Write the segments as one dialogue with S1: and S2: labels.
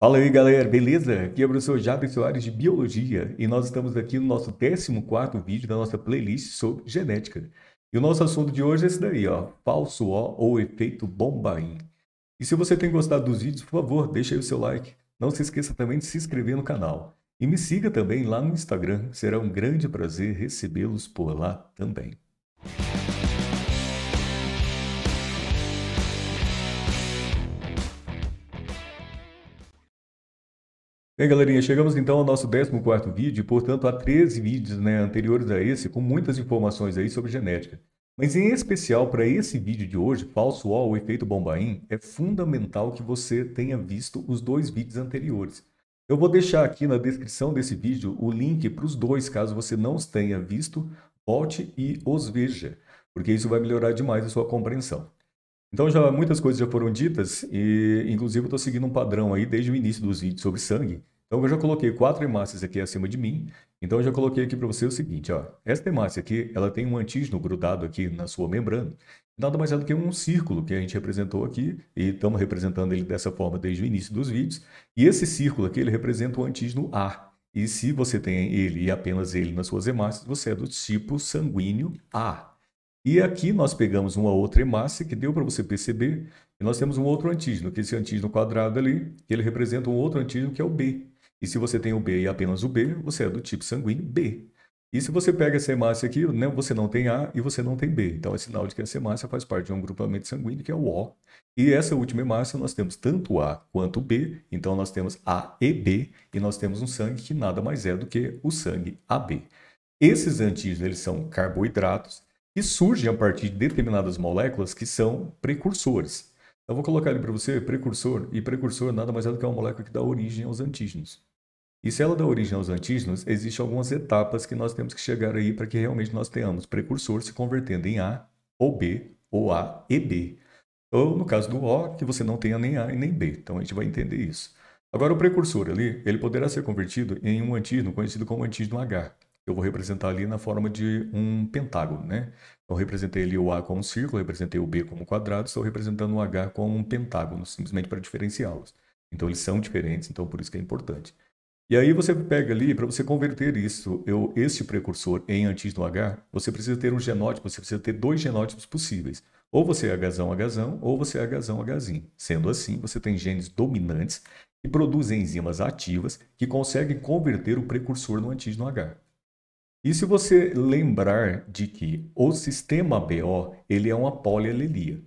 S1: Fala aí galera, beleza? Aqui é o professor Jaber Soares de Biologia e nós estamos aqui no nosso 14 vídeo da nossa playlist sobre genética. E o nosso assunto de hoje é esse daí, ó, falso O ou efeito Bombaim. E se você tem gostado dos vídeos, por favor, deixa aí o seu like. Não se esqueça também de se inscrever no canal. E me siga também lá no Instagram, será um grande prazer recebê-los por lá também. Música Bem, galerinha, chegamos então ao nosso 14º vídeo, portanto há 13 vídeos né, anteriores a esse com muitas informações aí sobre genética. Mas em especial para esse vídeo de hoje, falso O, o efeito Bombaim, é fundamental que você tenha visto os dois vídeos anteriores. Eu vou deixar aqui na descrição desse vídeo o link para os dois, caso você não os tenha visto, volte e os veja, porque isso vai melhorar demais a sua compreensão. Então já muitas coisas já foram ditas e inclusive eu estou seguindo um padrão aí desde o início dos vídeos sobre sangue. Então eu já coloquei quatro hemácias aqui acima de mim. Então eu já coloquei aqui para você o seguinte, ó. Esta hemácia aqui, ela tem um antígeno grudado aqui na sua membrana. Nada mais é do que um círculo que a gente representou aqui e estamos representando ele dessa forma desde o início dos vídeos. E esse círculo aqui, ele representa o antígeno A. E se você tem ele e apenas ele nas suas hemácias, você é do tipo sanguíneo A. E aqui nós pegamos uma outra hemácia que deu para você perceber que nós temos um outro antígeno, que esse antígeno quadrado ali, ele representa um outro antígeno que é o B. E se você tem o B e apenas o B, você é do tipo sanguíneo B. E se você pega essa hemácia aqui, né, você não tem A e você não tem B. Então é sinal de que essa hemácia faz parte de um grupamento sanguíneo que é o O. E essa última hemácia nós temos tanto A quanto B, então nós temos A e B, e nós temos um sangue que nada mais é do que o sangue AB. Esses antígenos eles são carboidratos, que surgem a partir de determinadas moléculas que são precursores. Eu vou colocar ali para você precursor, e precursor nada mais é do que uma molécula que dá origem aos antígenos. E se ela dá origem aos antígenos, existem algumas etapas que nós temos que chegar aí para que realmente nós tenhamos precursor se convertendo em A ou B, ou A e B. Ou no caso do O, que você não tenha nem A e nem B. Então a gente vai entender isso. Agora o precursor ali, ele poderá ser convertido em um antígeno conhecido como antígeno H eu vou representar ali na forma de um pentágono, né? Então, representei ali o A como círculo, representei o B como quadrado, estou representando o H como um pentágono, simplesmente para diferenciá-los. Então, eles são diferentes, então por isso que é importante. E aí você pega ali, para você converter isso, eu, este precursor em antígeno H, você precisa ter um genótipo, você precisa ter dois genótipos possíveis. Ou você é Hzão, Hzão, ou você é Hzão, Hzinho. Sendo assim, você tem genes dominantes que produzem enzimas ativas que conseguem converter o precursor no antígeno H. E se você lembrar de que o sistema BO ele é uma polialelia.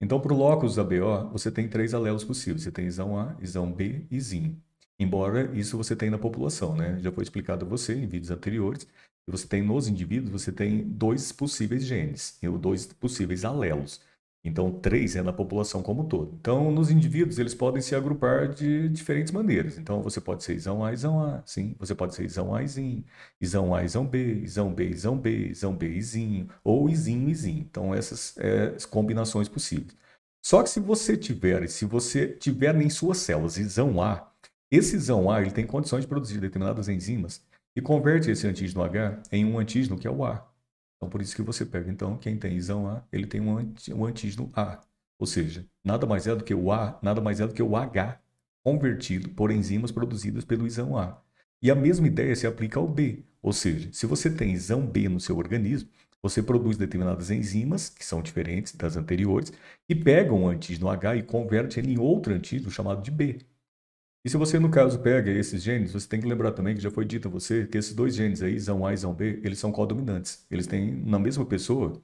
S1: Então, para o locus da BO, você tem três alelos possíveis. Você tem isão A, isão B e zin. Embora isso você tenha na população, né? Já foi explicado a você em vídeos anteriores. Você tem nos indivíduos, você tem dois possíveis genes, ou dois possíveis alelos. Então, 3 é na população como um todo. Então, nos indivíduos, eles podem se agrupar de diferentes maneiras. Então, você pode ser isão A, isão A, sim. Você pode ser isão A, isinho. Isão A, isão B, isão B, isão B, isão B, isinho. Ou isinho, isinho. Então, essas é, combinações possíveis. Só que se você tiver, se você tiver em suas células isão A, esse isão A ele tem condições de produzir determinadas enzimas e converte esse antígeno H em um antígeno que é o A. Então, por isso que você pega, então, quem tem isão A, ele tem um, anti, um antígeno A. Ou seja, nada mais é do que o A, nada mais é do que o H convertido por enzimas produzidas pelo isão A. E a mesma ideia se aplica ao B. Ou seja, se você tem isão B no seu organismo, você produz determinadas enzimas, que são diferentes das anteriores, que pegam o antígeno H e converte ele em outro antígeno chamado de B. E se você, no caso, pega esses genes, você tem que lembrar também que já foi dito a você que esses dois genes aí, Zão A e Zão B, eles são codominantes. Eles têm, na mesma pessoa,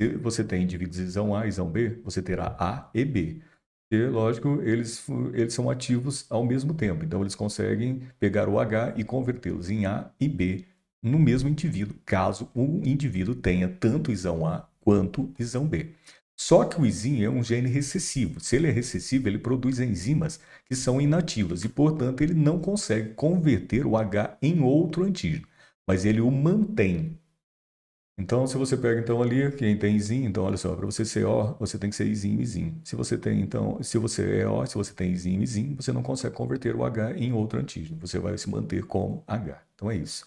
S1: se você tem indivíduos isão Zão A e Zão B, você terá A e B. E, lógico, eles, eles são ativos ao mesmo tempo. Então, eles conseguem pegar o H e convertê-los em A e B no mesmo indivíduo, caso o um indivíduo tenha tanto isão A quanto isão B. Só que o ISIN é um gene recessivo. Se ele é recessivo, ele produz enzimas que são inativas e, portanto, ele não consegue converter o H em outro antígeno, mas ele o mantém. Então, se você pega então ali quem tem ISIN, então olha só, para você ser O, você tem que ser ISIN, ISIN. Se você tem então, se você é O, se você tem ISIN, ISIN, você não consegue converter o H em outro antígeno. Você vai se manter como H. Então é isso.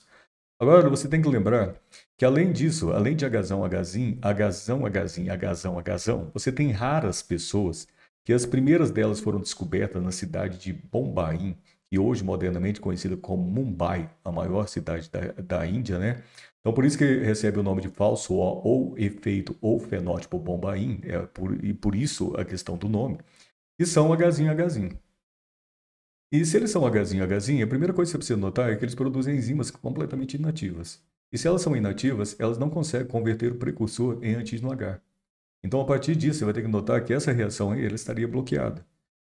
S1: Agora, você tem que lembrar que, além disso, além de agazão, agazim, agazão, agazim, agazão, agazão, você tem raras pessoas que as primeiras delas foram descobertas na cidade de Bombaim, e hoje modernamente conhecida como Mumbai, a maior cidade da, da Índia, né? Então, por isso que recebe o nome de falso ó, ou efeito ou fenótipo Bombaim, é por, e por isso a questão do nome, e são agazinho agazinho. E se eles são Hzinho Hzinho, a primeira coisa que você precisa notar é que eles produzem enzimas completamente inativas. E se elas são inativas, elas não conseguem converter o precursor em antígeno H. Então, a partir disso, você vai ter que notar que essa reação aí, ela estaria bloqueada.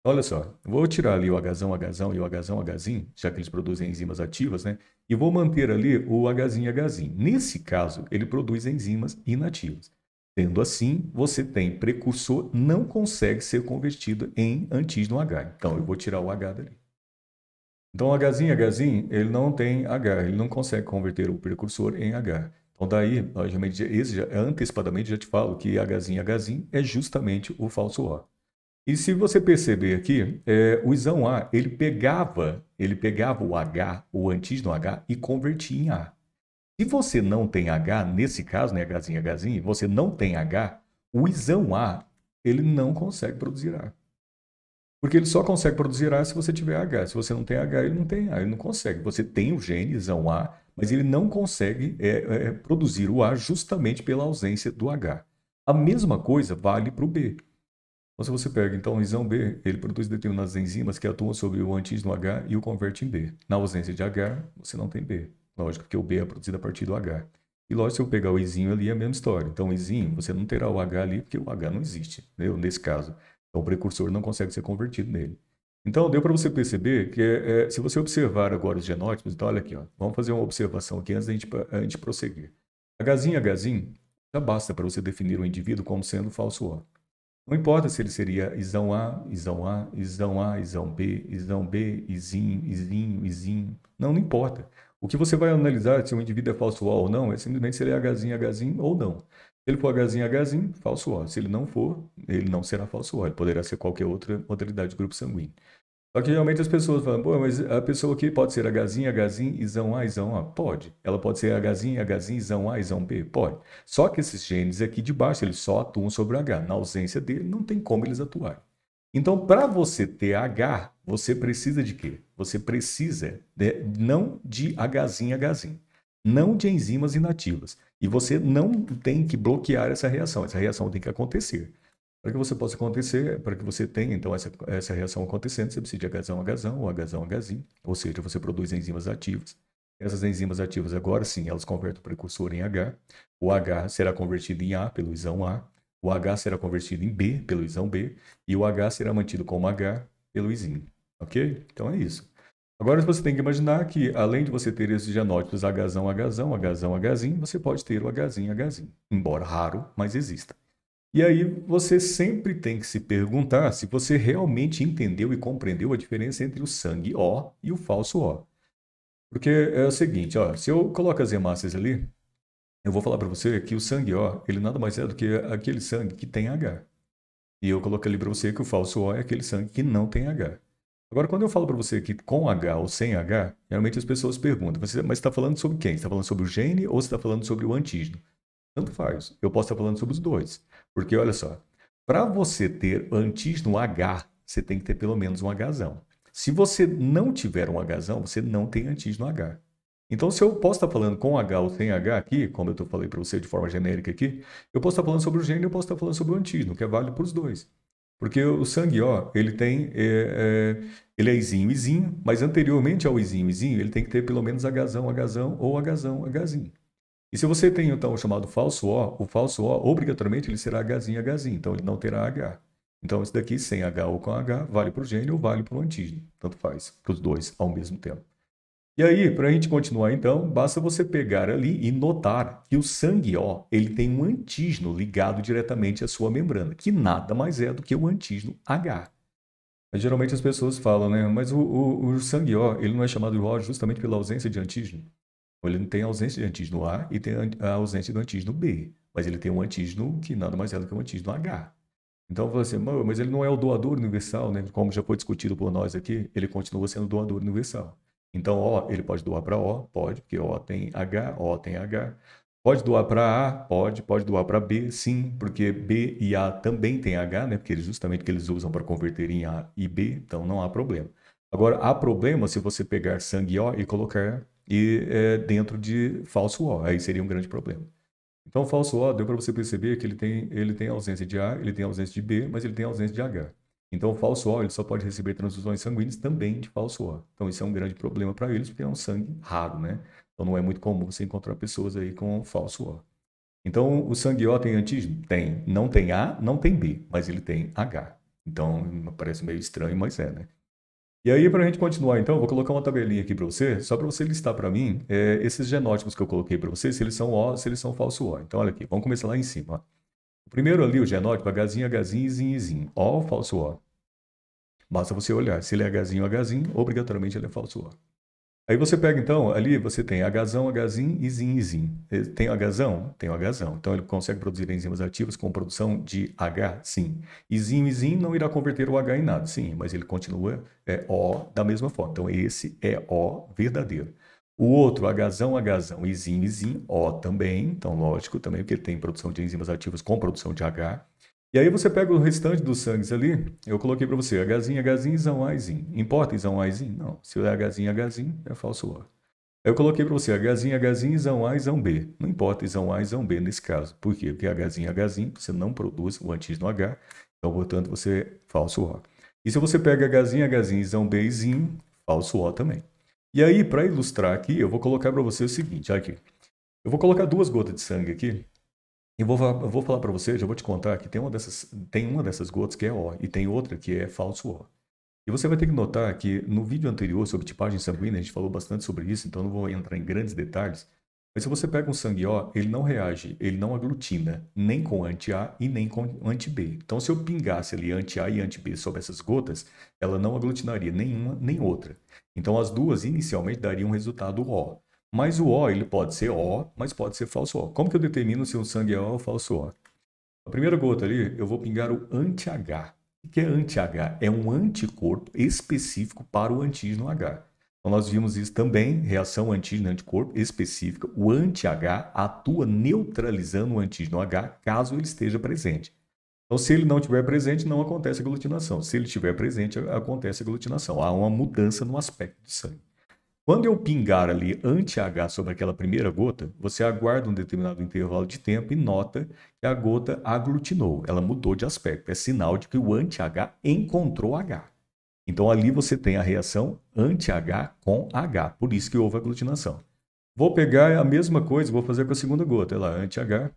S1: Olha só, vou tirar ali o Hzão, Hzão e o Hzão, Hzinho, já que eles produzem enzimas ativas, né? E vou manter ali o Hzinho, Hzinho. Nesse caso, ele produz enzimas inativas. Sendo assim, você tem precursor não consegue ser convertido em antígeno H. Então, eu vou tirar o H dali. Então, Hzinho, Hzinho, ele não tem H, ele não consegue converter o precursor em H. Então, daí, já, esse já, antecipadamente já te falo que Hzinho, Hzinho é justamente o falso O. E se você perceber aqui, é, o isão A, ele pegava, ele pegava o H, o antígeno H, e convertia em A. Se você não tem H, nesse caso, né, Hzinho, Hzinho, você não tem H, o isão A, ele não consegue produzir A. Porque ele só consegue produzir A se você tiver H. Se você não tem H, ele não tem A, ele não consegue. Você tem o gene, isão A, mas ele não consegue é, é, produzir o A justamente pela ausência do H. A mesma coisa vale para o B. Então, se você pega, então, o isão B, ele produz determinadas enzimas que atuam sobre o antígeno H e o converte em B. Na ausência de H, você não tem B. Lógico, que o B é produzido a partir do H. E lógico, se eu pegar o izinho ali, é a mesma história. Então, o izinho, você não terá o H ali, porque o H não existe, entendeu? Né? nesse caso. Então, o precursor não consegue ser convertido nele. Então, deu para você perceber que, é, é, se você observar agora os genótipos, então olha aqui, ó, vamos fazer uma observação aqui antes da gente, a gente prosseguir. Hzinho e Hzinho já basta para você definir o indivíduo como sendo falso O. Não importa se ele seria isão A, isão A, isão A, isão B, isão B, isinho, isinho, isinho. Não, não importa. O que você vai analisar se o indivíduo é falso O ou não é simplesmente se ele é Hzinho, Hzinho ou não ele for Hzinho, Hzinho, falso O. Se ele não for, ele não será falso O. Ele poderá ser qualquer outra modalidade de grupo sanguíneo. Só que geralmente as pessoas falam, pô, mas a pessoa aqui pode ser Hzinho, Hzinho, Izão A, Izão A. Pode. Ela pode ser Hzinho, Hzinho, Izão A, Izão B. Pode. Só que esses genes aqui de baixo, eles só atuam sobre o H. Na ausência dele, não tem como eles atuarem. Então, para você ter H, você precisa de quê? Você precisa de, não de Hzinho, Hzinho não de enzimas inativas. E você não tem que bloquear essa reação, essa reação tem que acontecer. Para que você possa acontecer, para que você tenha então essa, essa reação acontecendo, você precisa de agazão-agazão ou agazão-agazinho, ou seja, você produz enzimas ativas. Essas enzimas ativas agora sim, elas convertem o precursor em H, o H será convertido em A pelo isão A, o H será convertido em B pelo isão B e o H será mantido como H pelo isinho, ok? Então é isso. Agora você tem que imaginar que, além de você ter esses genótipos agazão-agazão, agazão Hzinho, você pode ter o Hzinho, Hzinho, embora raro, mas exista. E aí você sempre tem que se perguntar se você realmente entendeu e compreendeu a diferença entre o sangue O e o falso O. Porque é o seguinte, ó, se eu coloco as hemácias ali, eu vou falar para você que o sangue O, ele nada mais é do que aquele sangue que tem H. E eu coloco ali para você que o falso O é aquele sangue que não tem H. Agora, quando eu falo para você que com H ou sem H, geralmente as pessoas perguntam, mas você está falando sobre quem? Você está falando sobre o gene ou você está falando sobre o antígeno? Tanto faz. Eu posso estar falando sobre os dois. Porque, olha só, para você ter antígeno H, você tem que ter pelo menos um H. Se você não tiver um H, você não tem antígeno H. Então, se eu posso estar falando com H ou sem H aqui, como eu falei para você de forma genérica aqui, eu posso estar falando sobre o gene e eu posso estar falando sobre o antígeno, que é válido para os dois. Porque o sangue O, ele tem. É, é, ele é izinho, izinho, mas anteriormente ao izinho, izinho, ele tem que ter pelo menos agazão, agazão ou agazão, agazinho. E se você tem então o chamado falso O, o falso O, obrigatoriamente, ele será agazinho, agazinho. Então, ele não terá H. Então, esse daqui, sem H ou com H, vale para o gênio ou vale para o antígeno. Tanto faz, os dois ao mesmo tempo. E aí, para a gente continuar então, basta você pegar ali e notar que o sangue O ele tem um antígeno ligado diretamente à sua membrana, que nada mais é do que o antígeno H. Mas, geralmente as pessoas falam, né? Mas o, o, o sangue O ele não é chamado de O justamente pela ausência de antígeno. Ele não tem ausência de antígeno A e tem a ausência do antígeno B, mas ele tem um antígeno que nada mais é do que um antígeno H. Então você, fala assim, mas ele não é o doador universal, né? Como já foi discutido por nós aqui, ele continua sendo doador universal. Então, O, ele pode doar para O, pode, porque O tem H, O tem H. Pode doar para A? Pode. Pode doar para B? Sim, porque B e A também tem H, né? Porque eles, justamente que eles usam para converter em A e B, então não há problema. Agora, há problema se você pegar sangue O e colocar e, é, dentro de falso O. Aí seria um grande problema. Então, falso O, deu para você perceber que ele tem, ele tem ausência de A, ele tem ausência de B, mas ele tem ausência de H. Então, o falso O ele só pode receber transfusões sanguíneas também de falso O. Então, isso é um grande problema para eles, porque é um sangue raro, né? Então, não é muito comum você encontrar pessoas aí com falso O. Então, o sangue O tem antígeno? Tem. Não tem A, não tem B, mas ele tem H. Então, parece meio estranho, mas é, né? E aí, para a gente continuar, então, vou colocar uma tabelinha aqui para você, só para você listar para mim é, esses genótipos que eu coloquei para você, se eles são O, se eles são falso O. Então, olha aqui, vamos começar lá em cima. Ó. O primeiro ali, o genótipo, Hzinho, Hzinho, Zinho, Zinho. O, falso O. Basta você olhar. Se ele é Hzinho, Hzinho, obrigatoriamente ele é falso O. Aí você pega, então, ali você tem Hzão, Hzin, Izin, Izin. Tem agazão, Hzão? Tem agazão. Hzão. Então ele consegue produzir enzimas ativas com produção de H, sim. Izin, Izin não irá converter o H em nada, sim, mas ele continua é, O da mesma forma. Então esse é O verdadeiro. O outro, agazão, agazão, izinho, izinho, O também, então lógico também, porque ele tem produção de enzimas ativas com produção de H. E aí você pega o restante dos sangues ali, eu coloquei para você Hzinho, Hzinho, Izão, izinho. Importa Izão, izinho? Não. Se é Hzinho, Hzinho, é falso O. Eu coloquei para você Hzinho, Hzinho, Izão, A, Izão, B. Não importa Izão, A, Izão, B nesse caso. Por quê? Porque Hzinho, Hzinho, você não produz o antígeno H, então, portanto, você é falso O. E se você pega Hzinho, Hzinho, Izão, B, Izinho, falso O também. E aí, para ilustrar aqui, eu vou colocar para você o seguinte, aqui. Eu vou colocar duas gotas de sangue aqui. E vou, vou falar para você, já vou te contar que tem uma, dessas, tem uma dessas gotas que é O e tem outra que é falso O. E você vai ter que notar que no vídeo anterior sobre tipagem sanguínea, a gente falou bastante sobre isso, então não vou entrar em grandes detalhes, mas se você pega um sangue O, ele não reage, ele não aglutina nem com anti-A e nem com anti-B. Então, se eu pingasse ali anti-A e anti-B sobre essas gotas, ela não aglutinaria nenhuma nem outra. Então, as duas inicialmente dariam um resultado O. Mas o O, ele pode ser O, mas pode ser falso O. Como que eu determino se um sangue é O ou falso O? A primeira gota ali, eu vou pingar o anti-H. O que é anti-H? É um anticorpo específico para o antígeno H. Então, nós vimos isso também, reação antígeno-anticorpo específica. O anti-H atua neutralizando o antígeno H caso ele esteja presente. Então, se ele não estiver presente, não acontece aglutinação. Se ele estiver presente, acontece aglutinação. Há uma mudança no aspecto de sangue. Quando eu pingar ali anti-H sobre aquela primeira gota, você aguarda um determinado intervalo de tempo e nota que a gota aglutinou, ela mudou de aspecto. É sinal de que o anti-H encontrou H. Então ali você tem a reação anti-H com H, por isso que houve aglutinação. Vou pegar a mesma coisa, vou fazer com a segunda gota, lá, é anti-H,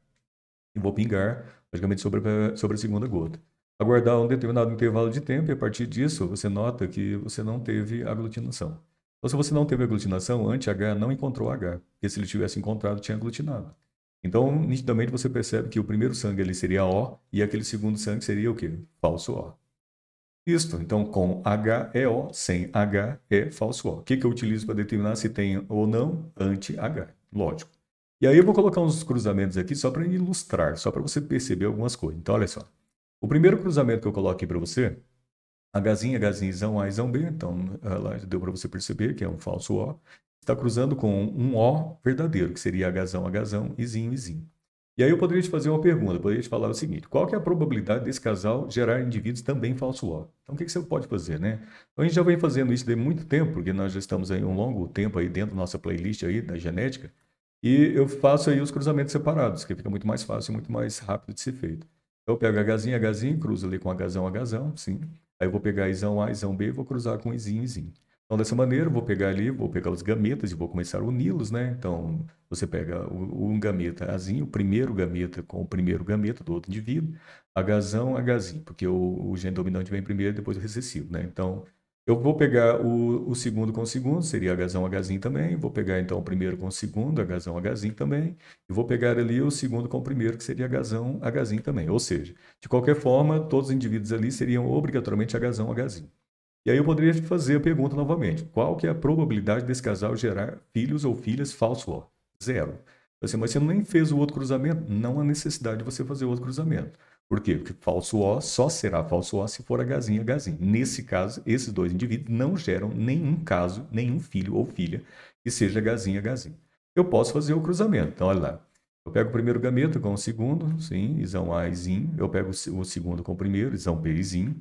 S1: e vou pingar logicamente sobre a, sobre a segunda gota. Aguardar um determinado intervalo de tempo e a partir disso você nota que você não teve aglutinação. Então, se você não teve aglutinação, anti-H não encontrou H, porque se ele tivesse encontrado, tinha aglutinado. Então, nitidamente você percebe que o primeiro sangue ali seria O e aquele segundo sangue seria o quê? Falso O. Isto, então, com H é O, sem H é falso O. O que, que eu utilizo para determinar se tem ou não anti-H? Lógico. E aí eu vou colocar uns cruzamentos aqui só para ilustrar, só para você perceber algumas coisas. Então, olha só. O primeiro cruzamento que eu coloco aqui para você, Hzinho, Hzinho, A, Izão B, então lá deu para você perceber que é um falso O, está cruzando com um O verdadeiro, que seria Hzão, Hzão, Izinho, Izinho. E aí eu poderia te fazer uma pergunta, poderia te falar o seguinte, qual que é a probabilidade desse casal gerar indivíduos também falso ó? Então o que, que você pode fazer, né? Então, a gente já vem fazendo isso de muito tempo, porque nós já estamos aí um longo tempo aí dentro da nossa playlist aí da genética, e eu faço aí os cruzamentos separados, que fica muito mais fácil e muito mais rápido de ser feito. Então, eu pego Hzinho, Hzinho, cruzo ali com Hzão, Hzão, sim. Aí eu vou pegar Izão A, Izão B e vou cruzar com Izinho, Izinho. Então, dessa maneira, eu vou pegar ali, vou pegar os gametas e vou começar a uni-los, né? Então, você pega um gameta Azinho, o primeiro gameta com o primeiro gameta do outro indivíduo, agazão agazinho porque o, o gene dominante vem primeiro depois o recessivo, né? Então, eu vou pegar o, o segundo com o segundo, seria agazão agazinho também, vou pegar então o primeiro com o segundo, agazão agazinho também, e vou pegar ali o segundo com o primeiro, que seria agazão agazinho também. Ou seja, de qualquer forma, todos os indivíduos ali seriam obrigatoriamente agazão agazinho e aí eu poderia fazer a pergunta novamente. Qual que é a probabilidade desse casal gerar filhos ou filhas falso? Zero. Assim, mas você nem fez o outro cruzamento, não há necessidade de você fazer o outro cruzamento. Por quê? Porque falso O só será falso O se for Hzinho e Hzinho. Nesse caso, esses dois indivíduos não geram nenhum caso, nenhum filho ou filha que seja gazinha e Hzinho. Eu posso fazer o cruzamento. Então, olha lá. Eu pego o primeiro gameto com o segundo, sim, isão A, izinho. Eu pego o segundo com o primeiro, isão B, izinho.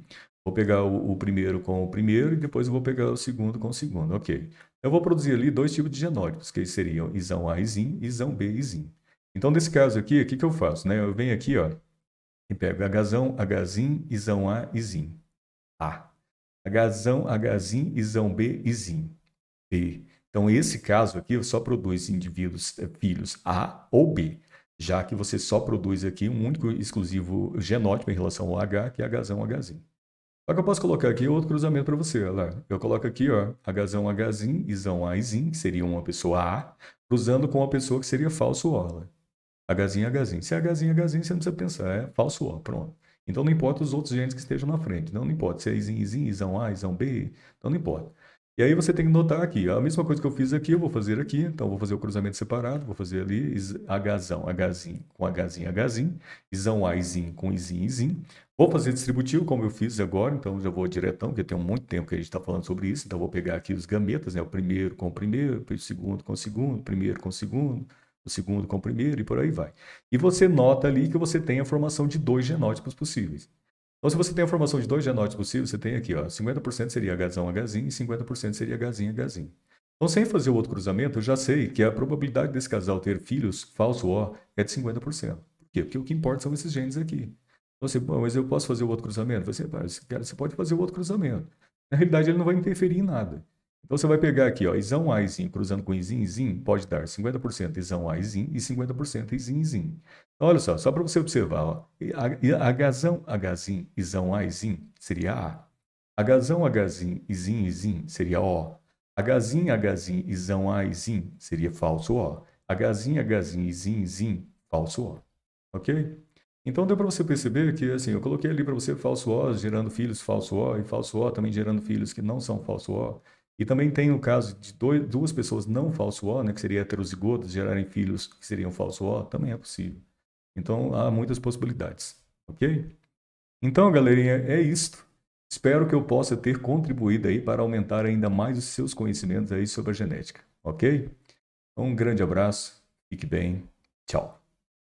S1: Vou pegar o, o, primeiro com o primeiro e depois eu vou pegar o segundo com o segundo. Ok. Eu vou produzir ali dois tipos de genótipos, que seriam isão A e isão B e Então, nesse caso aqui, o que, que eu faço? Né? Eu venho aqui ó, e pego Hzão, Hzin, isão A e A. Hzão, Hzin, isão B e B. Então, esse caso aqui só produz indivíduos, eh, filhos A ou B, já que você só produz aqui um único exclusivo genótipo em relação ao H, que é Hzão, Hzin. Só que eu posso colocar aqui outro cruzamento para você. Lá. Eu coloco aqui, ó, Hzão, Hzin, Izão, Aizin, que seria uma pessoa A, cruzando com uma pessoa que seria falso O. Lá. Hzinho, Hzinho. Se é Hzinho, Hzinho, você não precisa pensar, é falso O, pronto. Então não importa os outros genes que estejam na frente, não, não importa se é Izin, Izin, Izão A, Izão B, então não importa. E aí você tem que notar aqui, a mesma coisa que eu fiz aqui, eu vou fazer aqui, então vou fazer o cruzamento separado, vou fazer ali Hzão, Hzinho com Hzinho, Hzinho, Izão Azinho com Izinho, Izinho. Vou fazer distributivo, como eu fiz agora, então já vou diretão, porque tem muito tempo que a gente está falando sobre isso, então vou pegar aqui os gametas, né? o primeiro com o primeiro, o segundo com o segundo, o primeiro com o segundo, o segundo com o primeiro e por aí vai. E você nota ali que você tem a formação de dois genótipos possíveis. Então, se você tem a formação de dois genótipos possíveis, você tem aqui, ó, 50% seria Hzão, Hzinho e 50% seria Hzinho, Hzinho. Então, sem fazer o outro cruzamento, eu já sei que a probabilidade desse casal ter filhos falso O é de 50%. Por quê? Porque o que importa são esses genes aqui. Então, você, bom, mas eu posso fazer o outro cruzamento? Você, cara, você pode fazer o outro cruzamento. Na realidade, ele não vai interferir em nada. Então você vai pegar aqui, ó, isão aizin cruzando com isin e pode dar 50% isão aizin e e 50% isin e Então, olha só, só para você observar, ó, Hzão Hzin isão aizin seria A. Hzão Hzin isin e seria O. Hzin Hzin isão aizin seria falso O. Hzin Hzin isin e falso O. OK? Então deu para você perceber que assim, eu coloquei ali para você falso O gerando filhos falso O e falso O também gerando filhos que não são falso O. E também tem o caso de dois, duas pessoas não falso O, né, que seria heterozigotos, gerarem filhos que seriam falso O, também é possível. Então há muitas possibilidades, ok? Então, galerinha, é isto. Espero que eu possa ter contribuído aí para aumentar ainda mais os seus conhecimentos aí sobre a genética, ok? Um grande abraço, fique bem, tchau.